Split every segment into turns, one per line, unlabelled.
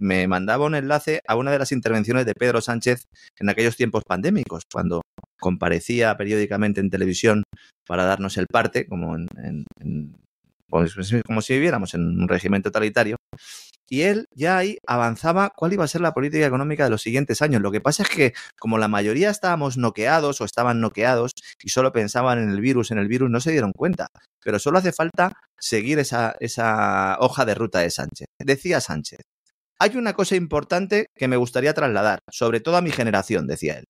me mandaba un enlace a una de las intervenciones de Pedro Sánchez en aquellos tiempos pandémicos, cuando comparecía periódicamente en televisión para darnos el parte, como, en, como si viviéramos en un régimen totalitario. Y él ya ahí avanzaba cuál iba a ser la política económica de los siguientes años. Lo que pasa es que como la mayoría estábamos noqueados o estaban noqueados y solo pensaban en el virus, en el virus, no se dieron cuenta. Pero solo hace falta seguir esa, esa hoja de ruta de Sánchez. Decía Sánchez, hay una cosa importante que me gustaría trasladar, sobre todo a mi generación, decía él.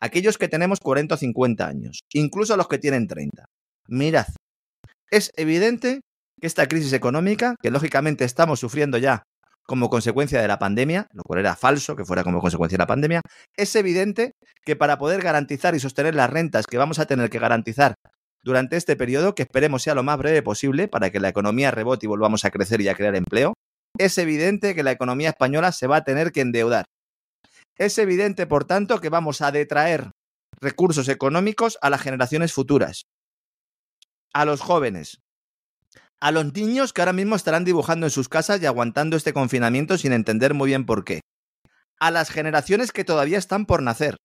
Aquellos que tenemos 40 o 50 años, incluso a los que tienen 30. Mirad, es evidente que esta crisis económica, que lógicamente estamos sufriendo ya como consecuencia de la pandemia, lo cual era falso que fuera como consecuencia de la pandemia, es evidente que para poder garantizar y sostener las rentas que vamos a tener que garantizar durante este periodo, que esperemos sea lo más breve posible para que la economía rebote y volvamos a crecer y a crear empleo, es evidente que la economía española se va a tener que endeudar. Es evidente, por tanto, que vamos a detraer recursos económicos a las generaciones futuras, a los jóvenes, a los niños que ahora mismo estarán dibujando en sus casas y aguantando este confinamiento sin entender muy bien por qué, a las generaciones que todavía están por nacer.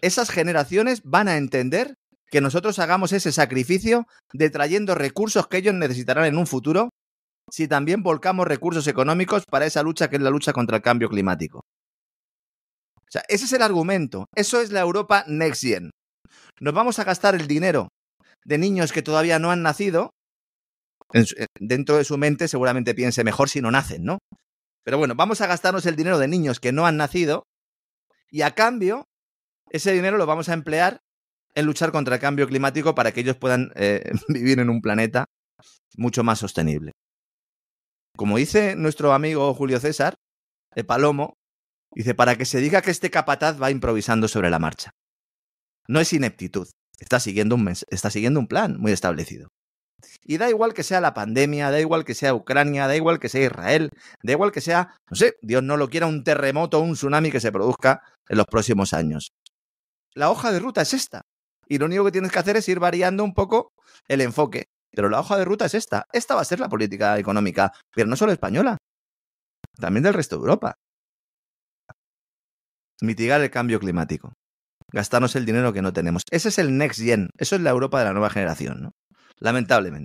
Esas generaciones van a entender que nosotros hagamos ese sacrificio detrayendo recursos que ellos necesitarán en un futuro si también volcamos recursos económicos para esa lucha que es la lucha contra el cambio climático. O sea, ese es el argumento. Eso es la Europa Next Gen. Nos vamos a gastar el dinero de niños que todavía no han nacido. Eh, dentro de su mente seguramente piense mejor si no nacen, ¿no? Pero bueno, vamos a gastarnos el dinero de niños que no han nacido y a cambio ese dinero lo vamos a emplear en luchar contra el cambio climático para que ellos puedan eh, vivir en un planeta mucho más sostenible. Como dice nuestro amigo Julio César, el Palomo, dice, para que se diga que este capataz va improvisando sobre la marcha. No es ineptitud, está siguiendo un, está siguiendo un plan muy establecido. Y da igual que sea la pandemia, da igual que sea Ucrania, da igual que sea Israel, da igual que sea, no sé, Dios no lo quiera, un terremoto o un tsunami que se produzca en los próximos años. La hoja de ruta es esta. Y lo único que tienes que hacer es ir variando un poco el enfoque. Pero la hoja de ruta es esta. Esta va a ser la política económica, pero no solo española, también del resto de Europa. Mitigar el cambio climático. Gastarnos el dinero que no tenemos. Ese es el next gen. Eso es la Europa de la nueva generación, ¿no? Lamentablemente.